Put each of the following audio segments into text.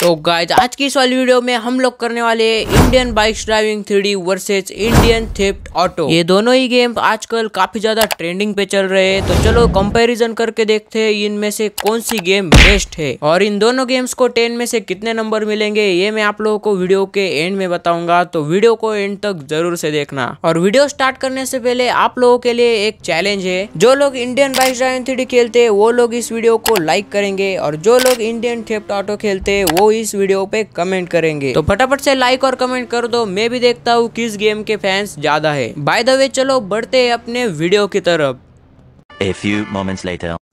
तो गाइज आज की इस वाली वीडियो में हम लोग करने वाले Indian bike driving three versus Indian theft auto ये दोनों ही गेम आजकल काफी ज्यादा ट्रेंडिंग पे चल रहे हैं तो चलो कंपैरिजन करके देखते हैं इनमें से कौन सी गेम बेस्ट है और इन दोनों गेम्स को टेन में से कितने नंबर मिलेंगे ये मैं आप लोगों को वीडियो के एंड में बताऊंगा तो वीडियो को एंड तक जरूर से देखना और वीडियो स्टार्ट करने से पहले आप लोगों के लिए एक चैलेंज है जो लोग इंडियन बाइक ड्राइविंग थ्री खेलते है वो लोग इस वीडियो को लाइक करेंगे और जो लोग इंडियन थेप्ट ऑटो खेलते है वो वो इस वीडियो पे कमेंट करेंगे तो फटाफट से लाइक और कमेंट कर दो मैं भी देखता हूँ किस गेम के फैंस ज्यादा है बाय द वे चलो बढ़ते अपने वीडियो की तरफ A few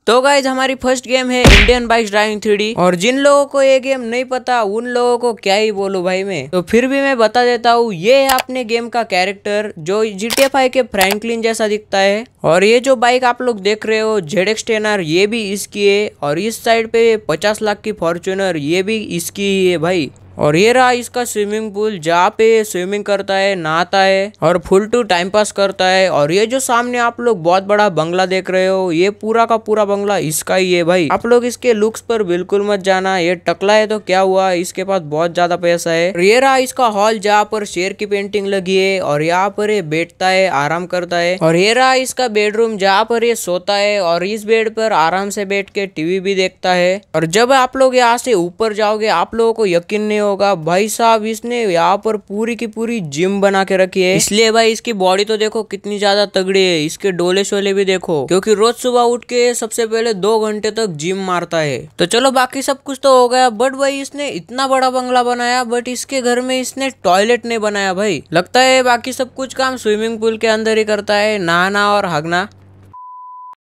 तो गाइज हमारी फर्स्ट गेम है इंडियन बाइक ड्राइविंग थ्री और जिन लोगों को ये गेम नहीं पता उन लोगों को क्या ही बोलो भाई मैं तो फिर भी मैं बता देता हूँ ये है अपने गेम का कैरेक्टर जो जी टी एफ आई के फ्रैंकलिन जैसा दिखता है और ये जो बाइक आप लोग देख रहे हो जेड एक्स टेन आर ये भी इसकी है और इस साइड पे पचास लाख की फॉर्चुनर ये भी इसकी ही है भाई और ये रहा इसका स्विमिंग पूल जहाँ पे स्विमिंग करता है नहाता है और फुल टू टाइम पास करता है और ये जो सामने आप लोग बहुत बड़ा बंगला देख रहे हो ये पूरा का पूरा बंगला इसका ही है भाई आप लोग इसके लुक्स पर बिल्कुल मत जाना ये टकला है तो क्या हुआ इसके पास बहुत ज्यादा पैसा है ये रहा इसका हॉल जहाँ पर शेर की पेंटिंग लगी है और यहाँ पर ये बैठता है आराम करता है और ये रहा इसका बेडरूम जहाँ पर ये सोता है और इस बेड पर आराम से बैठ के टीवी भी देखता है और जब आप लोग यहाँ से ऊपर जाओगे आप लोगों को यकीन नहीं होगा भाई साहब इसने यहाँ पर पूरी की पूरी जिम बना के रखी है इसलिए भाई इसकी बॉडी तो देखो कितनी ज्यादा तगड़ी है इसके डोले शोले भी देखो क्योंकि रोज सुबह उठ के सबसे पहले दो घंटे तक जिम मारता है तो चलो बाकी सब कुछ तो हो गया बट भाई इसने इतना बड़ा बंगला बनाया बट इसके घर में इसने टॉयलेट नहीं बनाया भाई लगता है बाकी सब कुछ काम स्विमिंग पूल के अंदर ही करता है नहाना और हगना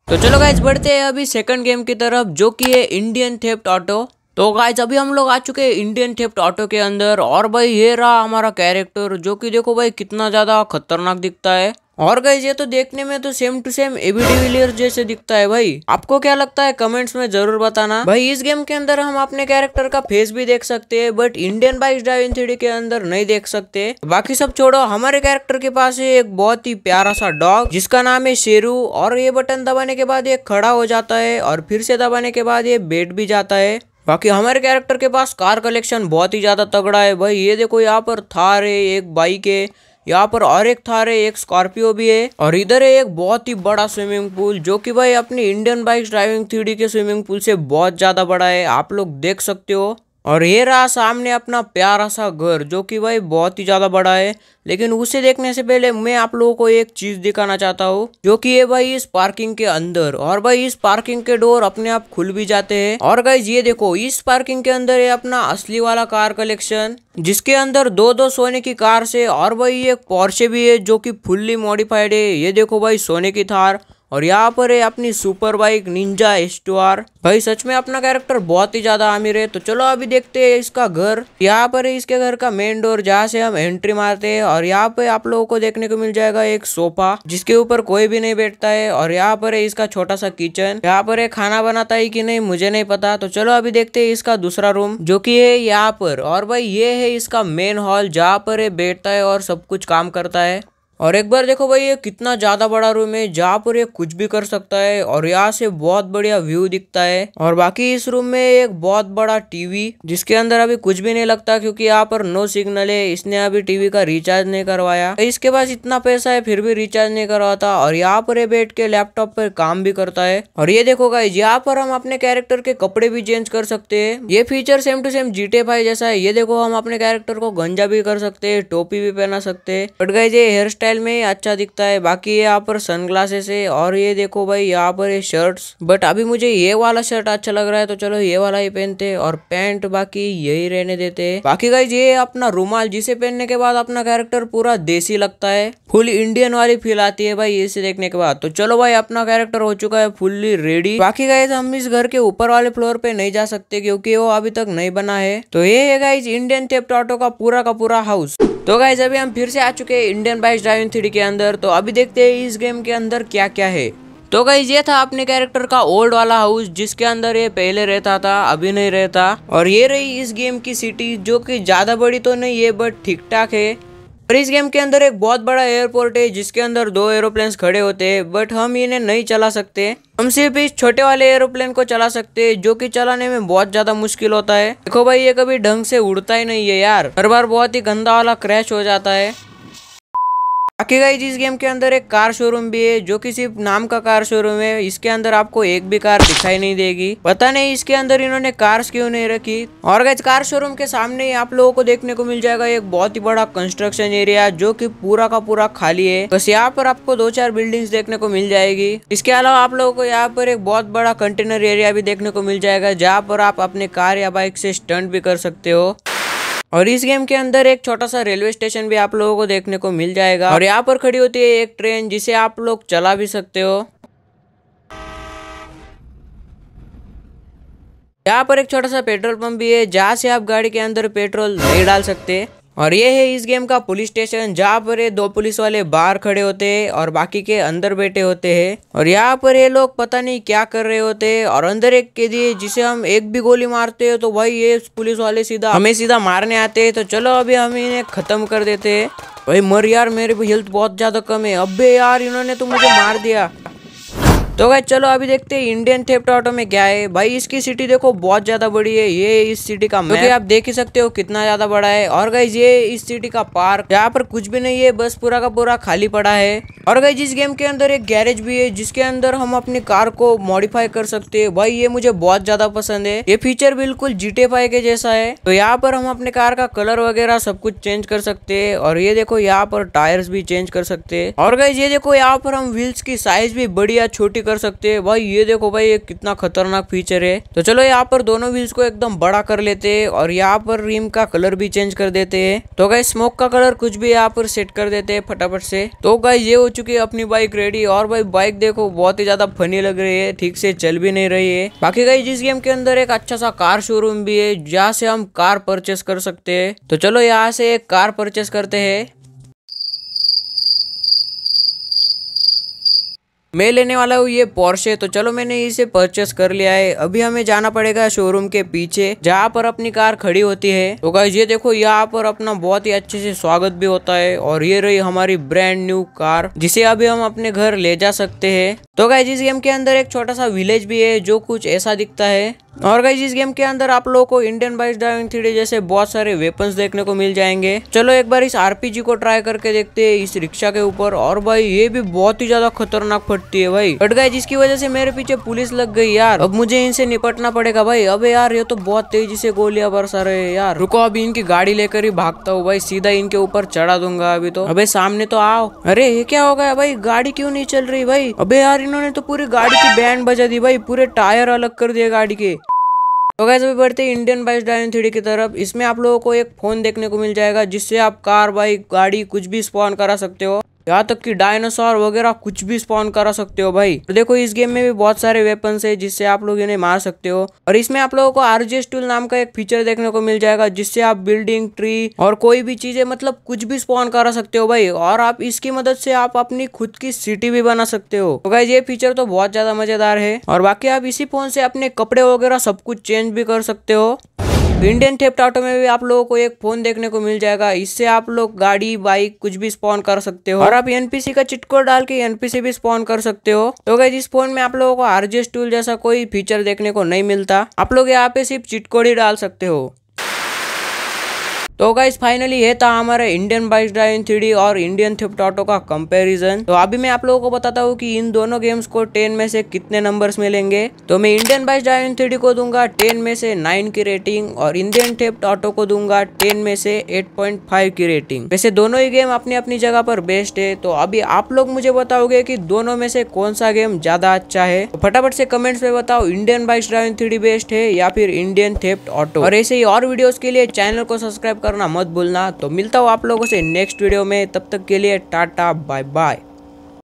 तो चलो गाइज बढ़ते हैं अभी सेकंड गेम की तरफ जो कि है इंडियन थेप्ट ऑटो तो गाइज अभी हम लोग आ चुके हैं इंडियन थेप्ट ऑटो के अंदर और भाई ये रहा हमारा कैरेक्टर जो कि देखो भाई कितना ज़्यादा खतरनाक दिखता है और गाइज ये तो देखने में तो सेम टू सेम एबी जैसे दिखता है भाई आपको क्या लगता है कमेंट्स में जरूर बताना भाई इस गेम के अंदर हम अपने कैरेक्टर का फेस भी देख सकते हैं but Indian bike driving three के अंदर नहीं देख सकते बाकी सब छोड़ो हमारे कैरेक्टर के पास है एक बहुत ही प्यारा सा डॉग जिसका नाम है शेरू और ये बटन दबाने के बाद ये खड़ा हो जाता है और फिर से दबाने के बाद ये बैठ भी जाता है बाकी हमारे कैरेक्टर के पास कार कलेक्शन बहुत ही ज़्यादा तगड़ा है भाई ये देखो यहाँ पर थार है एक बाइक है यहाँ पर और एक थार है एक स्कॉर्पियो भी है और इधर है एक बहुत ही बड़ा स्विमिंग पूल जो कि भाई अपनी इंडियन बाइक ड्राइविंग थ्री के स्विमिंग पूल से बहुत ज़्यादा बड़ा है आप लोग देख सकते हो और ये रहा सामने अपना प्यारा सा घर जो कि भाई बहुत ही ज़्यादा बड़ा है लेकिन उसे देखने से पहले मैं आप लोगों को एक चीज़ दिखाना चाहता हूँ जो कि ये भाई इस पार्किंग के अंदर और भाई इस पार्किंग के डोर अपने आप खुल भी जाते हैं और गाइज ये देखो इस पार्किंग के अंदर है अपना असली वाला कार कलेक्शन जिसके अंदर दो दो सोने की कार से और भाई एक पोर्शे भी है जो की फुल्ली मॉडिफाइड है ये देखो भाई सोने की थार और यहाँ पर है अपनी सुपर बाइक निंजा एस्टोआर भाई सच में अपना कैरेक्टर बहुत ही ज्यादा आमिर है तो चलो अभी देखते हैं इसका घर यहाँ पर है इसके घर का मेन डोर जहाँ से हम एंट्री मारते हैं और यहाँ पे आप लोगों को देखने को मिल जाएगा एक सोफा जिसके ऊपर कोई भी नहीं बैठता है और यहाँ पर है इसका छोटा सा किचन यहाँ पर है खाना बनाता है कि नहीं मुझे नहीं पता तो चलो अभी देखते है इसका दूसरा रूम जो की है यहाँ पर और भाई ये है इसका मेन हॉल जहाँ पर है बैठता है और सब कुछ काम करता है और एक बार देखो भाई ये कितना ज़्यादा बड़ा रूम है जहाँ पर ये कुछ भी कर सकता है और यहाँ से बहुत बढ़िया व्यू दिखता है और बाकी इस रूम में एक बहुत बड़ा टीवी जिसके अंदर अभी कुछ भी नहीं लगता क्योंकि यहाँ पर नो सिग्नल है इसने अभी टीवी का रिचार्ज नहीं करवाया इसके पास इतना पैसा है फिर भी रिचार्ज नहीं करवाता और यहाँ पर ये बैठ के लैपटॉप पर काम भी करता है और ये देखो गाइज यहाँ पर हम अपने कैरेक्टर के कपड़े भी चेंज कर सकते हैं ये feature same to same GTA five जैसा है ये देखो हम अपने कैरेक्टर को गंजा भी कर सकते है टोपी भी पहना सकते है बट गाइज ये हेयर स्टाइल स्टाइल में अच्छा दिखता है बाकी यहाँ पर सनग्लासेस है और ये देखो भाई यहाँ पर ये शर्ट्स बट अभी मुझे ये वाला शर्ट अच्छा लग रहा है तो चलो ये वाला ही पहनते और पैंट बाकी यही रहने देते है बाकी गाइज ये अपना रूमाल जिसे पहनने के बाद अपना कैरेक्टर पूरा देसी लगता है फुल इंडियन वाली फील आती है भाई इसे देखने के बाद तो चलो भाई अपना कैरेक्टर हो चुका है फुल्ली रेडी बाकी गाइज हम इस घर के ऊपर वाले फ्लोर पे नहीं जा सकते क्योंकि वो अभी तक नहीं बना है तो ये है गाइज इंडियन थेप्ट ऑटो का पूरा का पूरा हाउस तो गाइज अभी हम फिर से आ चुके हैं इंडियन बाइस ड्राइविंग थ्री के अंदर तो अभी देखते हैं इस गेम के अंदर क्या क्या है तो गाइज ये था अपने कैरेक्टर का ओल्ड वाला हाउस जिसके अंदर ये पहले रहता था अभी नहीं रहता और ये रही इस गेम की सिटी जो कि ज़्यादा बड़ी तो नहीं है बट ठीक ठाक है और इस गेम के अंदर एक बहुत बड़ा एयरपोर्ट है जिसके अंदर दो एरोप्लेन खड़े होते हैं बट हम इन्हें नहीं चला सकते हम सिर्फ इस छोटे वाले एरोप्लेन को चला सकते हैं जो कि चलाने में बहुत ज्यादा मुश्किल होता है देखो भाई ये कभी ढंग से उड़ता ही नहीं है यार हर बार बहुत ही गंदा वाला क्रैश हो जाता है बाकी गाइज इस गेम के अंदर एक कार शोरूम भी है जो कि सिर्फ नाम का कार शोरूम है इसके अंदर आपको एक भी कार दिखाई नहीं देगी पता नहीं इसके अंदर इन्होंने कार्स क्यों नहीं रखी और गाइज कार शोरूम के सामने ही आप लोगों को देखने को मिल जाएगा एक बहुत ही बड़ा कंस्ट्रक्शन एरिया जो की पूरा का पूरा खाली है बस यहाँ पर आपको दो चार बिल्डिंग्स देखने को मिल जाएगी इसके अलावा आप लोगों को यहाँ पर एक बहुत बड़ा कंटेनर एरिया भी देखने को मिल जाएगा जहाँ पर आप अपने कार या बाइक से स्टंट भी कर सकते हो और इस गेम के अंदर एक छोटा सा रेलवे स्टेशन भी आप लोगों को देखने को मिल जाएगा और यहाँ पर खड़ी होती है एक ट्रेन जिसे आप लोग चला भी सकते हो यहाँ पर एक छोटा सा पेट्रोल पंप भी है जहाँ से आप गाड़ी के अंदर पेट्रोल नहीं डाल सकते और ये है इस गेम का पुलिस स्टेशन जहाँ पर ये दो पुलिस वाले बाहर खड़े होते हैं और बाकी के अंदर बैठे होते हैं और यहाँ पर ये लोग पता नहीं क्या कर रहे होते हैं और अंदर एक कैदी है जिसे हम एक भी गोली मारते हैं तो भाई ये पुलिस वाले सीधा हमें सीधा मारने आते हैं तो चलो अभी हम इन्हें खत्म कर देते है भाई मर यार मेरी भी हेल्थ बहुत ज्यादा कम है अब यार इन्होंने तो मुझे मार दिया तो भाई चलो अभी देखते हैं इंडियन थेप्ट ऑटो में क्या है भाई इसकी सिटी देखो बहुत ज़्यादा बड़ी है ये इस सिटी का क्योंकि आप देख ही सकते हो कितना ज़्यादा बड़ा है और गाइज ये इस सिटी का पार्क यहाँ पर कुछ भी नहीं है बस पूरा का पूरा खाली पड़ा है और गाइज इस गेम के अंदर एक गैरेज भी है जिसके अंदर हम अपनी कार को मॉडिफाई कर सकते है भाई ये मुझे बहुत ज़्यादा पसंद है ये फीचर बिल्कुल जीटे पाए के जैसा है तो यहाँ पर हम अपने कार का कलर वगैरह सब कुछ चेंज कर सकते है और ये देखो यहाँ पर टायर्स भी चेंज कर सकते है और गाइज ये देखो यहाँ पर हम व्हील्स की साइज भी बढ़िया छोटी कर सकते हैं भाई ये देखो भाई ये कितना खतरनाक फीचर है तो चलो यहाँ पर दोनों व्हील्स को एकदम बड़ा कर लेते हैं और यहाँ पर रिम का कलर भी चेंज कर देते हैं तो गाइस स्मोक का कलर कुछ भी यहाँ पर सेट कर देते हैं फटाफट से तो गाइस ये हो चुकी है अपनी बाइक रेडी और भाई बाइक देखो बहुत ही ज्यादा फनी लग रही है ठीक से चल भी नहीं रही है बाकी गाइस जिस गेम के अंदर एक अच्छा सा कार शोरूम भी है जहाँ से हम कार परचेस कर सकते है तो चलो यहाँ से एक कार परचेस करते है मैं लेने वाला हूँ ये पोर्शे तो चलो मैंने इसे परचेस कर लिया है अभी हमें जाना पड़ेगा शोरूम के पीछे जहाँ पर अपनी कार खड़ी होती है तो गाइज ये देखो यहाँ पर अपना बहुत ही अच्छे से स्वागत भी होता है और ये रही हमारी ब्रांड न्यू कार जिसे अभी हम अपने घर ले जा सकते हैं तो गाइज इस गेम के अंदर एक छोटा सा विलेज भी है जो कुछ ऐसा दिखता है और गाइज इस गेम के अंदर आप लोगों को इंडियन बाइक ड्राइविंग थ्री जैसे बहुत सारे वेपन्स देखने को मिल जाएंगे चलो एक बार इस आरपीजी को ट्राई करके देखते हैं इस रिक्शा के ऊपर और भाई ये भी बहुत ही ज्यादा खतरनाक फटती है भाई बट गाइज इसकी वजह से मेरे पीछे पुलिस लग गई यार अब मुझे इनसे निपटना पड़ेगा भाई अब यार ये तो बहुत तेजी से गोलियां बरसा रहे यार रुको अभी इनकी गाड़ी लेकर ही भागता हूँ भाई सीधा इनके ऊपर चढ़ा दूंगा अभी तो अभी सामने तो आओ अरे ये क्या हो गया भाई गाड़ी क्यों नहीं चल रही भाई अभी यार इन्होंने तो पूरी गाड़ी की बैंड बजा दी भाई पूरे टायर अलग कर दिए गाड़ी के तो गैस अभी बढ़ते इंडियन बाइक डायन थ्री की तरफ इसमें आप लोगों को एक फ़ोन देखने को मिल जाएगा जिससे आप कार बाइक गाड़ी कुछ भी स्पॉन करा सकते हो यहाँ तक कि डायनासोर वगैरह कुछ भी स्पॉन करा सकते हो भाई तो देखो इस गेम में भी बहुत सारे वेपन है जिससे आप लोग इन्हें मार सकते हो और इसमें आप लोगों को आरजीएस टूल नाम का एक फीचर देखने को मिल जाएगा जिससे आप बिल्डिंग ट्री और कोई भी चीजें मतलब कुछ भी स्पॉन करा सकते हो भाई और आप इसकी मदद से आप अपनी खुद की सिटी भी बना सकते हो तो भाई ये फीचर तो बहुत ज्यादा मजेदार है और बाकी आप इसी फोन से अपने कपड़े वगैरह सब कुछ चेंज भी कर सकते हो इंडियन थेप्ट ऑटो में भी आप लोगों को एक फोन देखने को मिल जाएगा इससे आप लोग गाड़ी बाइक कुछ भी स्पॉन कर सकते हो और आप एनपीसी का चिटको डाल के एनपीसी भी स्पॉन कर सकते हो तो क्या इस फोन में आप लोगों को आरजीएस टूल जैसा कोई फीचर देखने को नहीं मिलता आप लोग यहाँ पे सिर्फ चिटकोड ही डाल सकते हो तो गाइज फाइनली ये था हमारे इंडियन बाइक ड्राइविंग थ्री और इंडियन थिप्ट ऑटो का कंपैरिजन तो अभी मैं आप लोगों को बताता हूँ कि इन दोनों गेम्स को टेन में से कितने नंबर्स मिलेंगे तो मैं इंडियन बाइक ड्राइविंग थ्री को दूंगा टेन में से नाइन की रेटिंग और इंडियन थिप्ट ऑटो को दूंगा टेन में से एट पॉइंट फाइव की रेटिंग वैसे दोनों ही गेम अपनी अपनी जगह पर बेस्ट है तो अभी आप लोग मुझे बताओगे की दोनों में से कौन सा गेम ज्यादा अच्छा है तो फटाफट से कमेंट्स में बताओ Indian bike driving three best है या फिर इंडियन थेप्ट ऑटो और ऐसे ही और वीडियो के लिए चैनल को सब्सक्राइब कर करना मत भूलना तो मिलता हूँ आप लोगों से नेक्स्ट वीडियो में तब तक के लिए टाटा बाय बाय